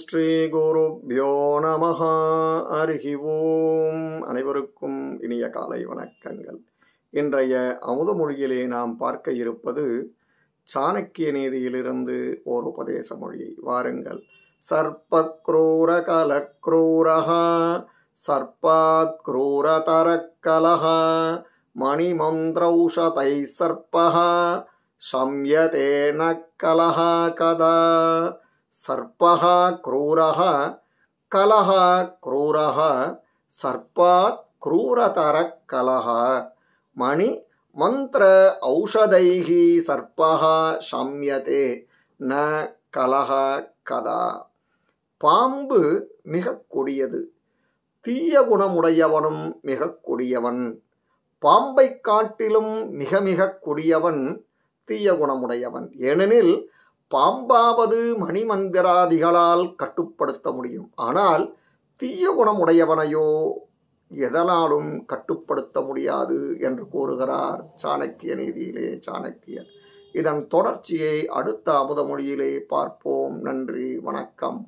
ஸ்ரீகுருப்போ நம அருகி ஓம் அனைவருக்கும் இனிய காலை வணக்கங்கள் இன்றைய அமுதமொழியிலே நாம் பார்க்க இருப்பது சாணக்கிய நீதியிலிருந்து ஓர் உபதேச மொழியை வாருங்கள் சர்ப்பக்ரூர குரூரதர கலகா கலஹா மந்திரௌஷதை சர்ப்பஹா சம்யதேன கலஹா கதா சர்பக குரூரக கலக குரூரக சர்பாத் குரூரதர கலக மணி மந்திர ஔஷதைகி சர்பக சாமியதே ந கலக கதா பாம்பு மிக கொடியது தீய குணமுடையவனும் மிக கொடியவன் பாம்பை காட்டிலும் மிக மிக கொடியவன் தீய குணமுடையவன் ஏனெனில் பாம்பாவது மணிமந்திராதிகளால் கட்டுப்படுத்த முடியும் ஆனால் தீய குணமுடையவனையோ எதனாலும் கட்டுப்படுத்த முடியாது என்று கூறுகிறார் சாணக்கிய நீதியிலே சாணக்கியன் இதன் தொடர்ச்சியை அடுத்த அமுதமொழியிலே பார்ப்போம் நன்றி வணக்கம்